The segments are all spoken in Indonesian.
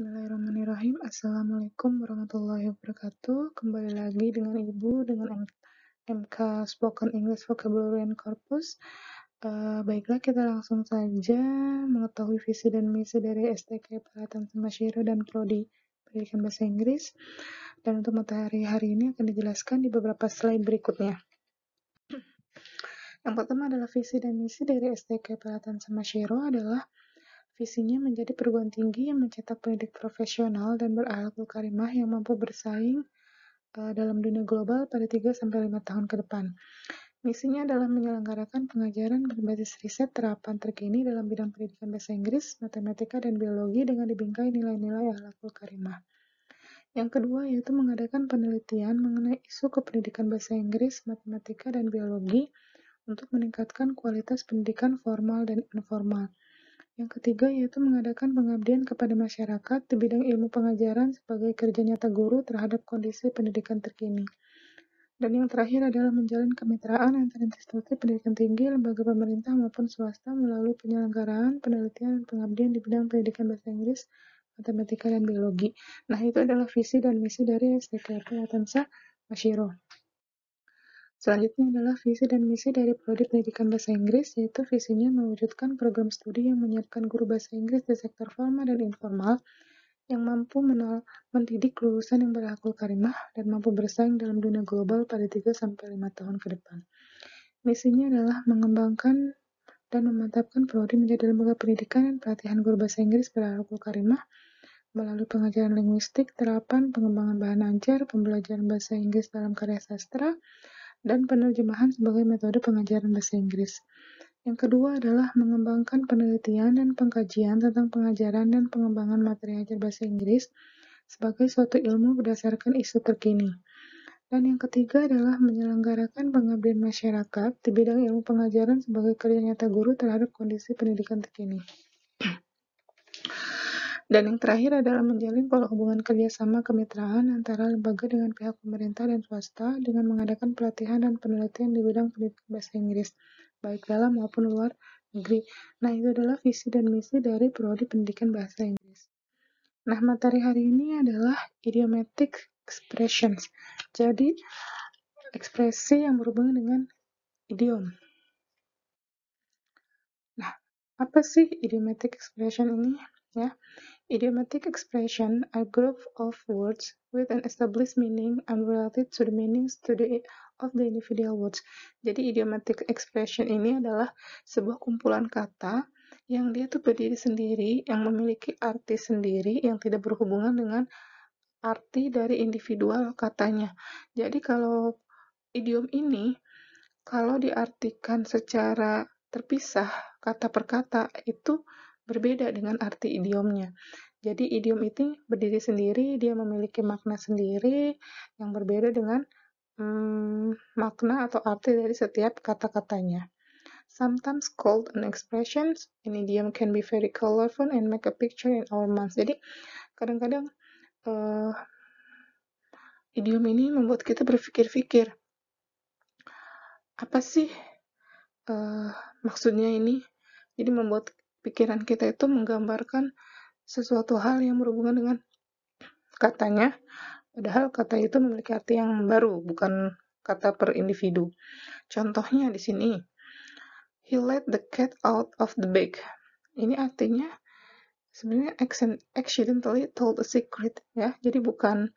Bismillahirrahmanirrahim. Assalamualaikum warahmatullahi wabarakatuh. Kembali lagi dengan Ibu dengan MK Spoken English Vocabulary and Corpus. Uh, baiklah, kita langsung saja mengetahui visi dan misi dari STK Peralatan Semashiro dan Prodi Pendidikan Bahasa Inggris. Dan untuk matahari hari ini akan dijelaskan di beberapa slide berikutnya. Yang pertama adalah visi dan misi dari STK Peralatan Semashiro adalah Visinya menjadi perguruan tinggi yang mencetak pendidik profesional dan berakhlakul karimah yang mampu bersaing uh, dalam dunia global pada 3-5 tahun ke depan. Misinya adalah menyelenggarakan pengajaran berbasis riset terapan terkini dalam bidang pendidikan bahasa Inggris, matematika, dan biologi dengan dibingkai nilai-nilai akhlakul karimah. Yang kedua yaitu mengadakan penelitian mengenai isu kependidikan bahasa Inggris, matematika, dan biologi untuk meningkatkan kualitas pendidikan formal dan informal. Yang ketiga yaitu mengadakan pengabdian kepada masyarakat di bidang ilmu pengajaran sebagai kerja nyata guru terhadap kondisi pendidikan terkini. Dan yang terakhir adalah menjalin kemitraan antara institusi pendidikan tinggi, lembaga pemerintah maupun swasta melalui penyelenggaraan, penelitian, dan pengabdian di bidang pendidikan bahasa Inggris, matematika, dan biologi. Nah, itu adalah visi dan misi dari SDKP Atensa Masyiro. Selanjutnya adalah visi dan misi dari Prodi Pendidikan Bahasa Inggris, yaitu visinya mewujudkan program studi yang menyiapkan guru bahasa Inggris di sektor formal dan informal yang mampu mendidik lulusan yang berakul karimah dan mampu bersaing dalam dunia global pada 3-5 tahun ke depan. Misinya adalah mengembangkan dan memantapkan Prodi menjadi lembaga pendidikan dan pelatihan guru bahasa Inggris berakul karimah melalui pengajaran linguistik, terapan, pengembangan bahan ajar, pembelajaran bahasa Inggris dalam karya sastra, dan penerjemahan sebagai metode pengajaran bahasa Inggris. Yang kedua adalah mengembangkan penelitian dan pengkajian tentang pengajaran dan pengembangan materi ajar bahasa Inggris sebagai suatu ilmu berdasarkan isu terkini. Dan yang ketiga adalah menyelenggarakan pengabdian masyarakat di bidang ilmu pengajaran sebagai karya nyata guru terhadap kondisi pendidikan terkini. Dan yang terakhir adalah menjalin pola hubungan kerjasama kemitraan antara lembaga dengan pihak pemerintah dan swasta dengan mengadakan pelatihan dan penelitian di bidang pendidikan bahasa Inggris, baik dalam maupun luar negeri. Nah, itu adalah visi dan misi dari Prodi Pendidikan Bahasa Inggris. Nah, materi hari ini adalah idiomatic expressions. Jadi, ekspresi yang berhubungan dengan idiom. Nah, apa sih idiomatic expression ini? Ya, Idiomatic expression are group of words with an established meaning and unrelated to the meanings to the, of the individual words. Jadi idiomatic expression ini adalah sebuah kumpulan kata yang dia tuh berdiri sendiri, yang memiliki arti sendiri, yang tidak berhubungan dengan arti dari individual katanya. Jadi kalau idiom ini kalau diartikan secara terpisah kata per kata itu berbeda dengan arti idiomnya. Jadi idiom itu berdiri sendiri, dia memiliki makna sendiri yang berbeda dengan hmm, makna atau arti dari setiap kata-katanya. Sometimes called an expression, an idiom can be very colorful and make a picture in our minds. Jadi kadang-kadang uh, idiom ini membuat kita berpikir-pikir apa sih uh, maksudnya ini. Jadi membuat pikiran kita itu menggambarkan sesuatu hal yang berhubungan dengan katanya, padahal kata itu memiliki arti yang baru, bukan kata per individu. Contohnya di sini, he let the cat out of the bag. Ini artinya sebenarnya accidentally told a secret ya, jadi bukan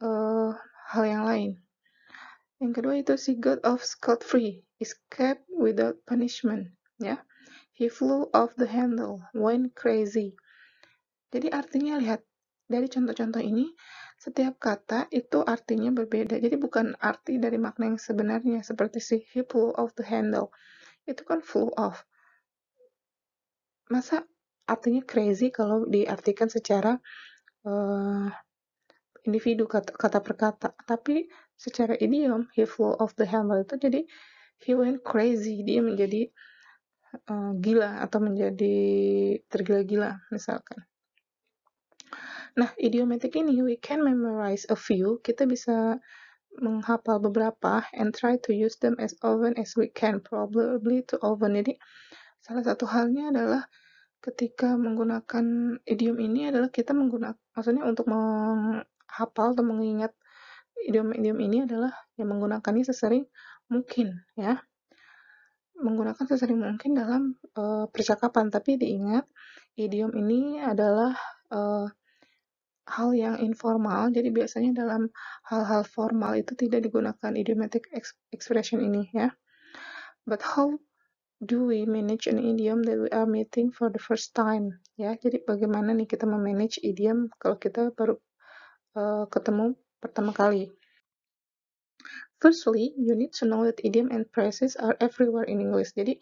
uh, hal yang lain. Yang kedua itu si God of scot free escape without punishment ya. He flew off the handle, went crazy. Jadi artinya lihat dari contoh-contoh ini setiap kata itu artinya berbeda. Jadi bukan arti dari makna yang sebenarnya seperti si he flew off the handle. Itu kan flew off. Masa artinya crazy kalau diartikan secara uh, individu kata, kata per kata. Tapi secara idiom he flew off the handle itu jadi he went crazy. Dia menjadi uh, gila atau menjadi tergila-gila misalkan. Nah, idiomatik ini we can memorize a few, kita bisa menghafal beberapa and try to use them as often as we can, probably to often. Jadi, salah satu halnya adalah ketika menggunakan idiom ini adalah kita menggunakan maksudnya untuk menghafal atau mengingat idiom-idiom ini adalah yang menggunakannya sesering mungkin ya menggunakan sesering mungkin dalam uh, percakapan, tapi diingat idiom ini adalah uh, hal yang informal. Jadi biasanya dalam hal-hal formal itu tidak digunakan idiomatic expression ini ya. But how do we manage an idiom that we are meeting for the first time? Ya, jadi bagaimana nih kita memanage idiom kalau kita baru uh, ketemu pertama kali? Firstly, you need to know that idiom and phrases are everywhere in English. Jadi,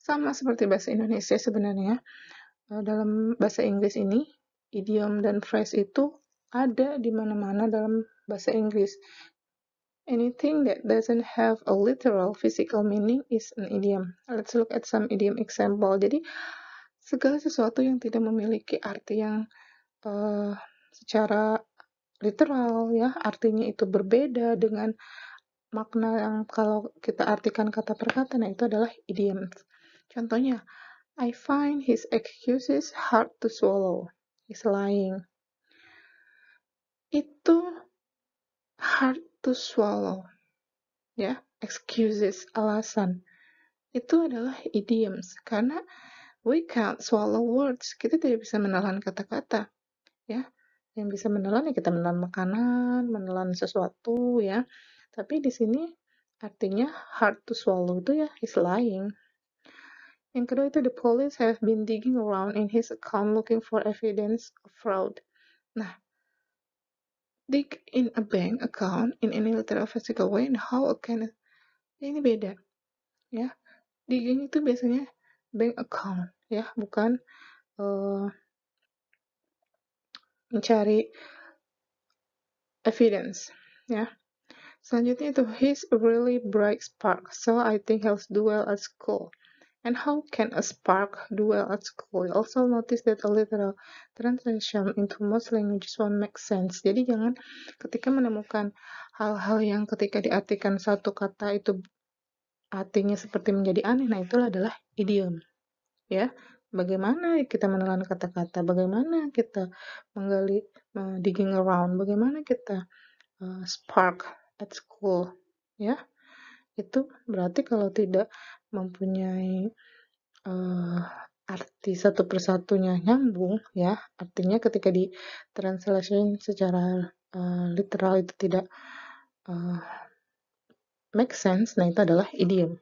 sama seperti bahasa Indonesia sebenarnya. Ya. Eh, dalam bahasa Inggris ini, idiom dan phrase itu ada di mana-mana dalam bahasa Inggris. Anything that doesn't have a literal physical meaning is an idiom. Let's look at some idiom example. Jadi, segala sesuatu yang tidak memiliki arti yang uh, secara literal ya, artinya itu berbeda dengan Makna yang kalau kita artikan kata perkataan nah itu adalah idiom. Contohnya, I find his excuses hard to swallow. He's lying. Itu hard to swallow. Ya, excuses, alasan. Itu adalah idioms. Karena we can't swallow words. Kita tidak bisa menelan kata-kata. Ya, yang bisa menelan ya kita menelan makanan, menelan sesuatu ya. Tapi di sini artinya hard to swallow itu ya is lying. Yang kedua itu the police have been digging around in his account looking for evidence of fraud. Nah, dig in a bank account in any literal physical way and how can ya ini beda ya digging itu biasanya bank account ya bukan uh, mencari evidence ya Selanjutnya itu he's a really bright spark, so I think he'll do well at school. And how can a spark do well at school? You also notice that a literal translation into most languages won't make sense. Jadi jangan ketika menemukan hal-hal yang ketika diartikan satu kata itu artinya seperti menjadi aneh. Nah, itulah adalah idiom. Ya, bagaimana kita menelan kata-kata, bagaimana kita menggali uh, digging around, bagaimana kita uh, spark at school ya itu berarti kalau tidak mempunyai uh, arti satu persatunya nyambung ya artinya ketika di translation secara uh, literal itu tidak uh, make sense nah itu adalah idiom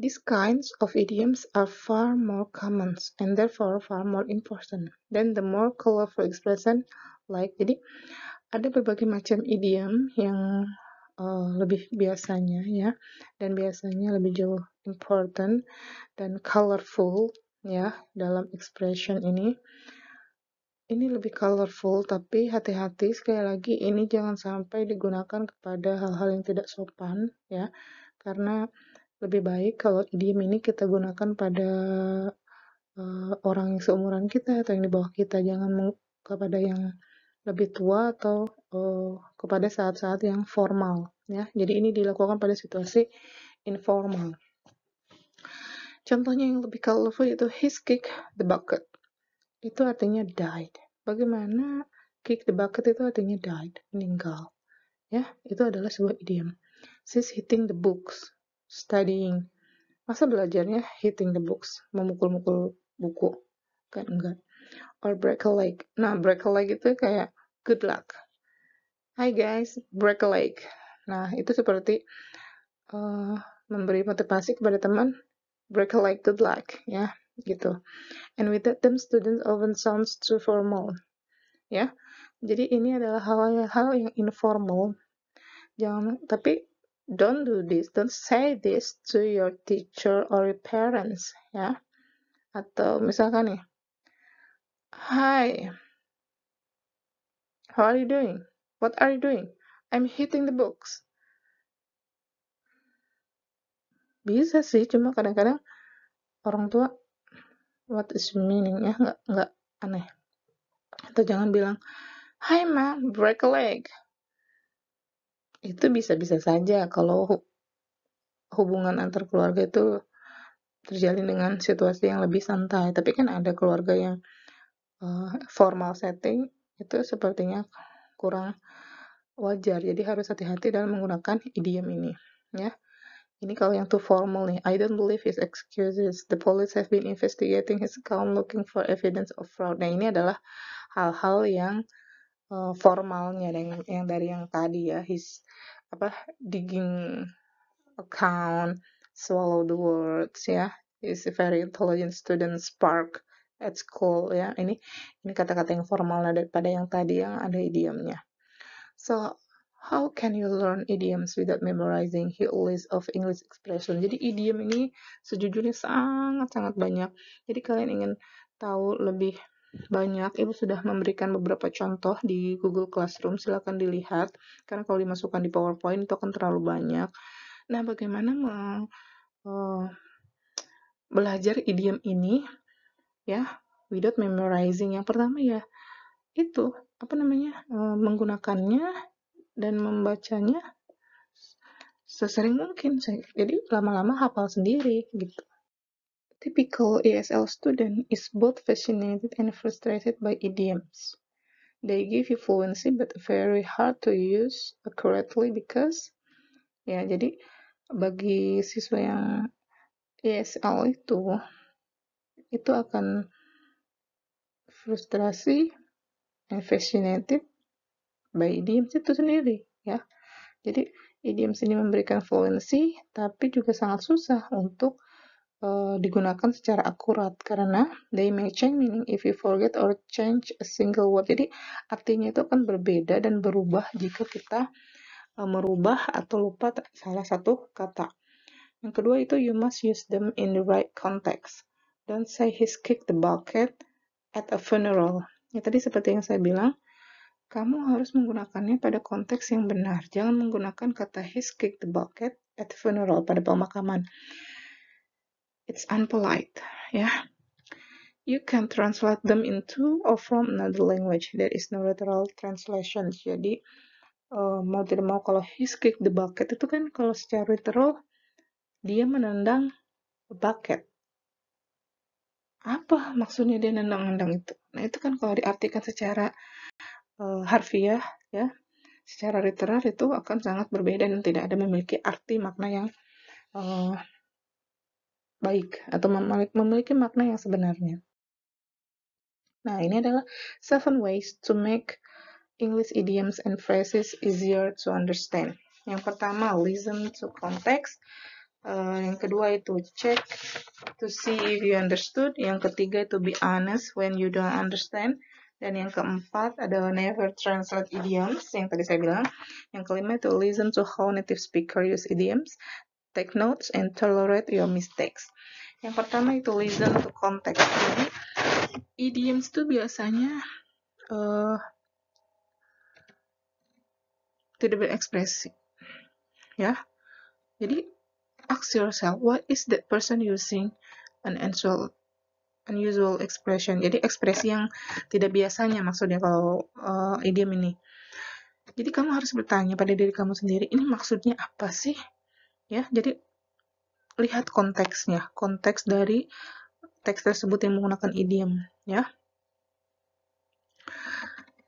These kinds of idioms are far more common and therefore far more important than the more colorful expression like jadi ada berbagai macam idiom yang uh, lebih biasanya ya dan biasanya lebih jauh important dan colorful ya dalam expression ini ini lebih colorful tapi hati-hati sekali lagi ini jangan sampai digunakan kepada hal-hal yang tidak sopan ya karena lebih baik kalau idiom ini kita gunakan pada uh, orang yang seumuran kita atau yang di bawah kita jangan kepada yang lebih tua atau uh, kepada saat-saat yang formal ya. Jadi ini dilakukan pada situasi informal. Contohnya yang lebih colorful itu his kick the bucket. Itu artinya died. Bagaimana kick the bucket itu artinya died, meninggal. Ya, itu adalah sebuah idiom. She's hitting the books, studying. Masa belajarnya hitting the books, memukul-mukul buku? Kan enggak or break a leg. Nah, break a leg itu kayak good luck. Hi guys, break a leg. Nah, itu seperti uh, memberi motivasi kepada teman, break a leg, good luck, ya, gitu. And with that, them students often sounds too formal, ya. Jadi ini adalah hal-hal yang informal. Jangan, tapi don't do this, don't say this to your teacher or your parents, ya. Atau misalkan nih, Hi, how are you doing? What are you doing? I'm hitting the books. Bisa sih, cuma kadang-kadang orang tua what is meaning ya nggak nggak aneh. Atau jangan bilang, "Hi ma, break a leg." Itu bisa-bisa saja kalau hubungan antar keluarga itu terjalin dengan situasi yang lebih santai. Tapi kan ada keluarga yang Eh, formal setting itu sepertinya kurang wajar. Jadi harus hati-hati dalam menggunakan idiom ini, ya. Ini kalau yang too formal nih. I don't believe his excuses. The police have been investigating his account looking for evidence of fraud. Nah, ini adalah hal-hal yang uh, formalnya yang, yang dari yang tadi ya. His apa digging account, swallow the words ya. Is a very intelligent student, spark at school ya. Ini ini kata-kata yang formal daripada yang tadi yang ada idiomnya. So, how can you learn idioms without memorizing a list of English expression? Jadi idiom ini sejujurnya sangat-sangat banyak. Jadi kalian ingin tahu lebih banyak ibu sudah memberikan beberapa contoh di Google Classroom silahkan dilihat karena kalau dimasukkan di PowerPoint itu akan terlalu banyak nah bagaimana me, uh, eh, belajar idiom ini ya without memorizing yang pertama ya itu apa namanya eh, menggunakannya dan membacanya sesering mungkin jadi lama-lama hafal sendiri gitu typical ESL student is both fascinated and frustrated by idioms they give you fluency but very hard to use accurately because ya jadi bagi siswa yang ESL itu itu akan frustrasi and fascinated by idioms itu sendiri ya. Jadi idioms ini memberikan fluensi tapi juga sangat susah untuk uh, digunakan secara akurat karena they may change meaning if you forget or change a single word. Jadi artinya itu akan berbeda dan berubah jika kita uh, merubah atau lupa salah satu kata. Yang kedua itu you must use them in the right context. Don't say he's kicked the bucket at a funeral. Ya, tadi seperti yang saya bilang, kamu harus menggunakannya pada konteks yang benar. Jangan menggunakan kata he's kicked the bucket at funeral pada pemakaman. It's unpolite, ya. Yeah. You can translate them into or from another language. There is no literal translation. Jadi uh, mau tidak mau kalau he's kicked the bucket itu kan kalau secara literal dia menendang bucket apa maksudnya dia nendang-nendang itu? Nah, itu kan kalau diartikan secara uh, harfiah ya, secara literal itu akan sangat berbeda dan tidak ada memiliki arti makna yang uh, baik atau memiliki makna yang sebenarnya. Nah, ini adalah seven ways to make English idioms and phrases easier to understand. Yang pertama, listen to context. Eh, yang kedua itu check to see if you understood. Yang ketiga itu be honest when you don't understand. Dan yang keempat ada never translate idioms yang tadi saya bilang. Yang kelima itu listen to how native speaker use idioms, take notes and tolerate your mistakes. Yang pertama itu listen to context. Jadi idioms itu biasanya uh, tidak berekspresi, ya. Jadi ask yourself what is that person using an unusual unusual expression jadi ekspresi yang tidak biasanya maksudnya kalau uh, idiom ini jadi kamu harus bertanya pada diri kamu sendiri ini maksudnya apa sih ya jadi lihat konteksnya konteks dari teks tersebut yang menggunakan idiom ya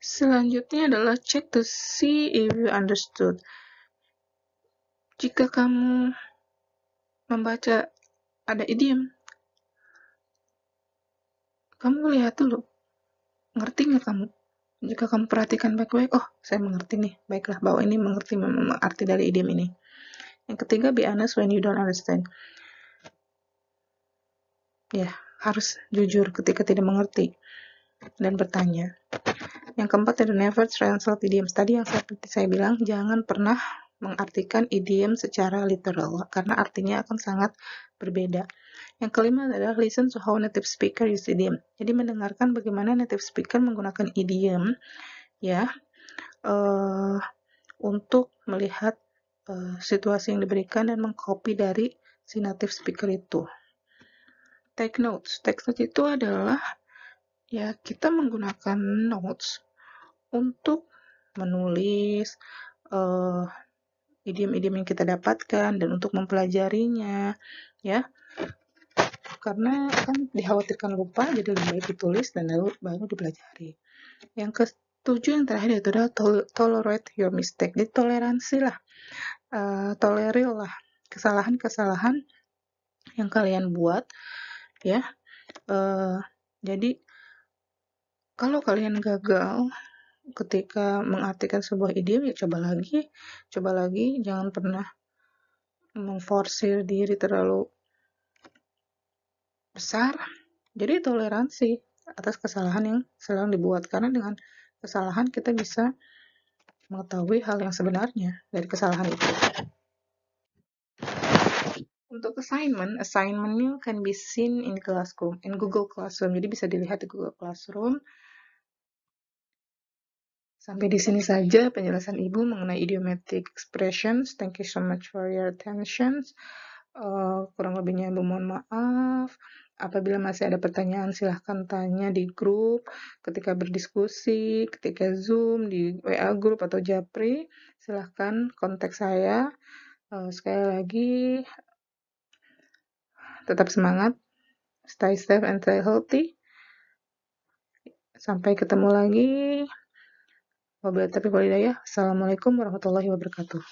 selanjutnya adalah check to see if you understood jika kamu membaca ada idiom. Kamu lihat dulu, ngerti nggak kamu? Jika kamu perhatikan baik-baik, oh saya mengerti nih, baiklah bahwa ini mengerti arti dari idiom ini. Yang ketiga, be honest when you don't understand. Ya, harus jujur ketika tidak mengerti dan bertanya. Yang keempat, ada never translate idioms. Tadi yang saya, saya bilang, jangan pernah mengartikan idiom secara literal karena artinya akan sangat berbeda. Yang kelima adalah listen to how native speaker use idiom. Jadi mendengarkan bagaimana native speaker menggunakan idiom ya uh, untuk melihat uh, situasi yang diberikan dan mengcopy dari si native speaker itu. Take notes. Take notes itu adalah ya kita menggunakan notes untuk menulis uh, idiom-idiom yang kita dapatkan dan untuk mempelajarinya ya karena kan dikhawatirkan lupa jadi lebih baik ditulis dan lalu baru dipelajari yang ketujuh yang terakhir itu adalah to tolerate your mistake jadi toleransi lah uh, eh, toleril lah kesalahan-kesalahan yang kalian buat ya uh, jadi kalau kalian gagal ketika mengartikan sebuah idiom ya coba lagi, coba lagi, jangan pernah memforsir diri terlalu besar. Jadi toleransi atas kesalahan yang sedang dibuat karena dengan kesalahan kita bisa mengetahui hal yang sebenarnya dari kesalahan itu. Untuk assignment, assignment assignmentnya can be seen in classroom, in Google Classroom. Jadi bisa dilihat di Google Classroom Sampai di sini saja penjelasan Ibu mengenai idiomatic expressions. Thank you so much for your attention. Uh, kurang lebihnya Ibu mohon maaf. Apabila masih ada pertanyaan silahkan tanya di grup, ketika berdiskusi, ketika Zoom, di WA grup atau Japri, silahkan kontak saya. Uh, sekali lagi, tetap semangat, stay safe and stay healthy. Sampai ketemu lagi. Wabillahi taufiq walhidayah. Assalamualaikum warahmatullahi wabarakatuh.